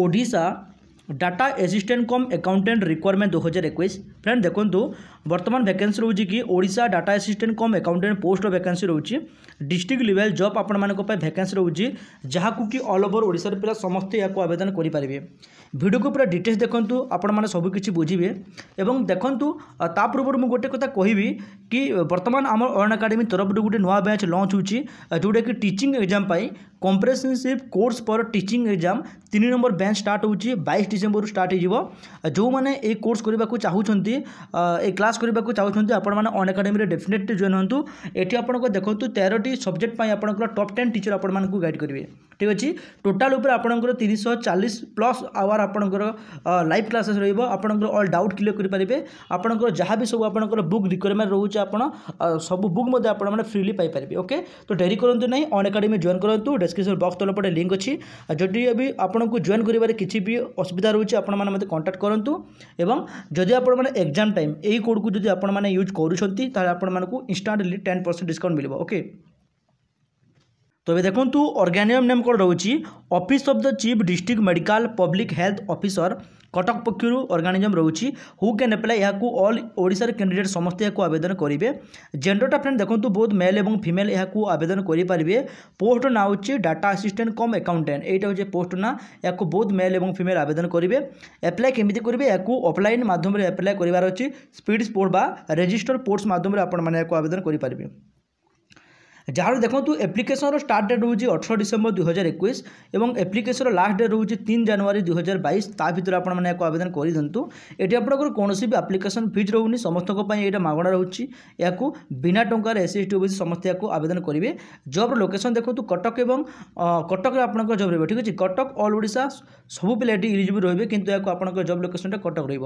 Odisha data assistant cum accountant requirement दो हजार एक फ्रेंड देखो तो, বর্তমান ভ্যাকেন্সি রয়েছে কি Odisha data assistant cum accountant পোস্টর ভ্যাকেন্সি রয়েছে ডিস্ট্রিক্ট লেভেল জব আপনার ভ্যাকেন্সি রয়েছে যা কি অল ওভর ওড়শার পিলা সমস্তে এখন আবেদন করে পারে ভিডিওকে পুরা ডিটেলস দেখুন আপনার সবুকিছি বুঝবে এবং দেখুন তা পূর্ব মু গোটে কথা কহবি কি বর্তমান আমার অন একাডেমি তরফর গোটে নয় ব্যাচ লঞ্চ হচ্ছে যেটা কি টিচিং এক্সাম পাই কম্প্রেসনশিপ কোর্স ফর টিচিং এক্সাম তিন নম্বর ব্যাচ স্টার্ট হচ্ছে বাইশ ডিসেম্বর স্টার্ট হয়ে जो मैंने ये कोर्स करने चाहूँ क्लास କ୍ଲାସ୍ କରିବାକୁ ଚାହୁଁଛନ୍ତି ଆପଣମାନେ ଅନ୍ ଏକାଡେମୀରେ ଡେଫିନେଟଲି ଜଏନ୍ ହୁଅନ୍ତୁ ଏଠି ଆପଣଙ୍କ ଦେଖନ୍ତୁ ତେରଟି ସବଜେକ୍ଟ ପାଇଁ ଆପଣଙ୍କର ଟପ୍ ଟେନ୍ ଟିଚର୍ ଆପଣମାନଙ୍କୁ ଗାଇଡ଼ କରିବେ ঠিক আছে ଟୋଟାଲ୍ ଉପରେ ଆପଣଙ୍କର ତିରିଶହ ଚାଳିଶ ପ୍ଲସ୍ ଆୱାର୍ ଆପଣଙ୍କର ଲାଇଭ୍ କ୍ଲାସେସ୍ ରହିବ ଆପଣଙ୍କର ଅଲ୍ ଡାଉଟ୍ କ୍ଲିୟର୍ କରିପାରିବେ ଆପଣଙ୍କର ଯାହା ବି ସବୁ ଆପଣଙ୍କର ବୁକ୍ ରିକ୍ୱାରମେଣ୍ଟ ରହୁଛି ଆପଣ ସବୁ ବୁକ୍ ମଧ୍ୟ ଆପଣମାନେ ଫ୍ରିଲି ପାଇପାରିବେ ଓକେ ତ ଡେରି କରନ୍ତୁ ନାହିଁ ଅନ୍ ଏକାଡେମୀ ଜଏନ୍ କରନ୍ତୁ ଡେସ୍କ୍ରିପସନ୍ ବକ୍ସ ତଳ ପଟେ ଲିଙ୍କ୍ ଅଛି ଯଦି ବି ଆପଣଙ୍କୁ ଜଏନ୍ କରିବାରେ କିଛି ବି ଅସୁବିଧା ରହୁଛି ଆପଣମାନେ ମୋତେ କଣ୍ଟାକ୍ଟ କରନ୍ତୁ ଏବଂ ଯଦି ଆପଣମାନେ ଏକ୍ଜାମ୍ ଟାଇମ୍ ଏହି କୋଡ଼କୁ ଯଦି ଆପଣମାନେ ୟୁଜ୍ କରୁଛନ୍ତି ତାହେଲେ ଆପଣମାନଙ୍କୁ ଇନଷ୍ଟାଣ୍ଟଲି ଟେନ୍ ପରସେଣ୍ଟ ଡିସ୍କାଉଣ୍ଟ ମିଳିବ ଓକେ তবে দেখুন অর্গানিয়ম নেম কোণ রয়েছে office of the chief district medical public health officer Cuttack পক্ষ অর্গানিজম রয়েছে হু ক্যান আপ্লাই এখন অল ওড়শার ক্যাডিডেট সমস্তে এখন আবেদন করবে জেন্ডরটা ফ্রেন্ড দেখুন বোধ মেল এবং ফিমেল এখন আবেদন করে পারে পোস্ট না হচ্ছে ডাটা আসিষ্টাট কম একাউন্টাট এইটা হচ্ছে পোস্ট না এখন বোধ মেল এবং ফিমেল আবেদন করবে আপ্লাই কমিটি করবে এখন অফলাইন মাধ্যমে আপ্লাই করবার অ্যাপ্লাই স্পিড স্পোর্ট বা রেজিষ্টর পোর্টস মাধ্যমে আপনার আবেদন করে পারবে ଯାହାର ଦେଖନ୍ତୁ ଏପ୍ଲିକେସନ୍ର ଷ୍ଟାର୍ଟ ଡେଟ୍ ରହୁଛି ଅଠର ଡିସେମ୍ବର ଦୁଇହଜାର ଏକୋଇଶ ଏବଂ ଏପ୍ଲିକେସନ୍ର ଲାଷ୍ଟ ଡେଟ୍ ରହୁଛି ତିନି ଜାନୁଆରୀ ଦୁଇହଜାର ବାଇଶ ତା ଭିତରେ ଆପଣମାନେ ଏହାକୁ ଆବେଦନ କରିଦିଅନ୍ତୁ ଏଠି ଆପଣଙ୍କର କୌଣସି ବି ଆପ୍ଲିକେସନ୍ ଫିଜ୍ ରହୁନି ସମସ୍ତଙ୍କ ପାଇଁ ଏଇଟା ମାଗଣା ରହୁଛି ଏହାକୁ ବିନା ଟଙ୍କାରେ ଏସ୍ ଏସ୍ ଓବିସି ସମସ୍ତେ ଏହାକୁ ଆବେଦନ କରିବେ ଜବ୍ର ଲୋକେସନ୍ ଦେଖନ୍ତୁ କଟକ ଏବଂ କଟକରେ ଆପଣଙ୍କର ଜବ୍ ରହିବ ଠିକ୍ ଅଛି କଟକ ଅଲ୍ ଓଡ଼ିଶା ସବୁ ପିଲା ଏଠି ଇଲିଜିବୁଲ୍ ରହିବେ କିନ୍ତୁ ଏହାକୁ ଆପଣଙ୍କର ଜବ୍ ଲୋକେସନ୍ଟା କଟକ ରହିବ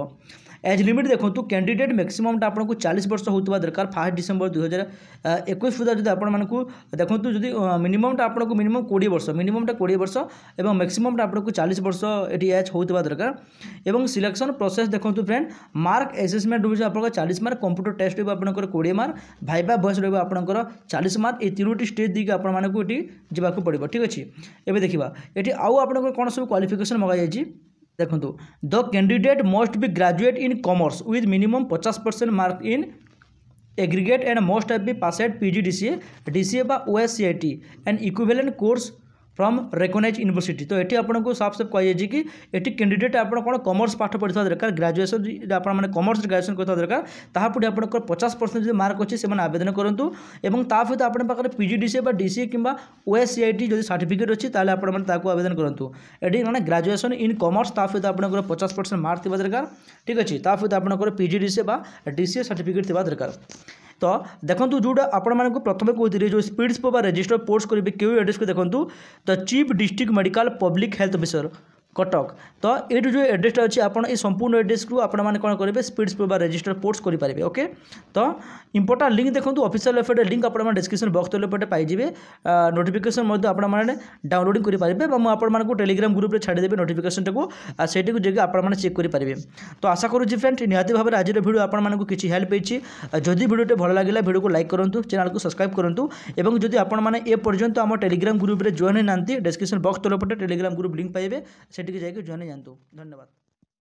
ଏଜ୍ ଲିମିଟ୍ ଦେଖନ୍ତୁ କ୍ୟାଣ୍ଡିଡେଟ୍ ମ୍ୟାକ୍ସିମମ୍ଟା ଆପଣଙ୍କୁ ଚାଳିଶ ବର୍ଷ ହେଉଥିବା ଦରକାର ଫାର୍ଷ୍ଟ ଡିସେମ୍ବର ଦୁଇହଜାର ଏକୋଇଶ ସୁଦ୍ଧା ଯଦି ଆପଣମାନଙ୍କୁ ଆପଣଙ୍କୁ ଦେଖନ୍ତୁ ଯଦି ମିନିମମ୍ଟା ଆପଣଙ୍କୁ ମିନିମମ୍ କୋଡ଼ିଏ ବର୍ଷ ମିନିମମ୍ଟା କୋଡ଼ିଏ ବର୍ଷ ଏବଂ ମ୍ୟାକ୍ସିମମ୍ଟା ଆପଣଙ୍କୁ ଚାଳିଶ ବର୍ଷ ଏଠି ଏଜ୍ ହେଉଥିବା ଦରକାର ଏବଂ ସିଲେକ୍ସନ୍ ପ୍ରୋସେସ୍ ଦେଖନ୍ତୁ ଫ୍ରେଣ୍ଡ ମାର୍କ ଆସେସମେଣ୍ଟ ରହୁଛି ଆପଣଙ୍କର ଚାଳିଶ ମାର୍କ କମ୍ପ୍ୟୁଟର ଟେଷ୍ଟ ରହିବ ଆପଣଙ୍କର କୋଡ଼ିଏ ମାର୍କ ଭାଇବା ଭଏସ୍ ରହିବ ଆପଣଙ୍କର ଚାଳିଶ ମାର୍କ ଏଇ ତିନୋଟି ଷ୍ଟେଜ୍ ଦେଇକି ଆପଣମାନଙ୍କୁ ଏଠି ଯିବାକୁ ପଡ଼ିବ ଠିକ୍ ଅଛି ଏବେ ଦେଖିବା ଏଠି ଆଉ ଆପଣଙ୍କର କ'ଣ ସବୁ କ୍ୱାଲିଫିକେସନ୍ ମଗାଯାଇଛି ଦେଖନ୍ତୁ the candidate must be graduate in commerce with minimum ପଚାଶ percent mark in aggregate and most have be pass at P G D C D C A बा O S C I T and equivalent course from recognise university तो ये आपको साफ साफ कहुए कि ये candidate आप कौन कमर्स पाठ पढ़ा दरकार ग्राजुएसन आपने कमर्स ग्राजुएसन करवा दरकार तापूरी आप पचास परसेंट जो मार्क अच्छे से आवेदन करूँ এবং তা সহ আপনার পাখে পিজিডিসি বা ডিসিএ কিংবা ওএসসিআইটি যদি সার্টিফিকেট অছি তাহলে আপনার মানে তাকে আবেদন করতু এটি মানে গ্রাজুয়েসন ইন কমর্স তা সহ আপনার পচাশ পরসেন্ট মার্ক থাকা দরকার ঠিক আছে তা সহ আপনার পিজিডিসি বা ডিসিএ সার্টিফিকেট থাকা দরকার তো দেখুন যেটা আপনার প্রথমে কৌলি যে স্পিডস বা রেজিষ্টর পোর্টস করবে কেউ এড্রেস দেখুন the chief district medical public health officer Cuttack তো এইটু যে এড্রেসটা অছি আপনার এই সম্পূর্ণ এড্রেসু আপনার মানে কোণ করবে স্পিড স্প্রো বা রেজিস্টার পোর্টস করে পারবে ওকে তো ইম্পর্টাট লিঙ্ক দেখুন অফিসিয়াল ওয়েবসাইট লিঙ্ক আপনার ডিসক্রিপশন বক্স তলে পটে পাইবে নোটিফিকেসন আপনার মানে ডাউনলোডিং করে পারবে বা মু আপনার টেলিগ্রাম গ্রুপে ছাড়িদেবি নোটিফিকেসনটা সেইটি যাই আপনার চেক করে পারবে তো আশা করছি ফ্রেন্ড নিহতি ভাবে আজর ভিডিও আপনার কিছু হেল্প হয়েছি যদি ভিডিওটি ভালো লাগিলা ভিডিওকে লাইক করতু চ্যানেলকে সবসক্রাইব করতু এবং যদি আপনার এ পর্যন্ত আমার টেলিগ্রাম গ্রুপে জয়েন হয়ে না ডেসক্রিপশন বক্স তলে পটে টেলিগ্রাম গ্রুপ লিঙ্ক পাইবে সেটি भेट की जाएगी जो नहीं जानते हो धन्यवाद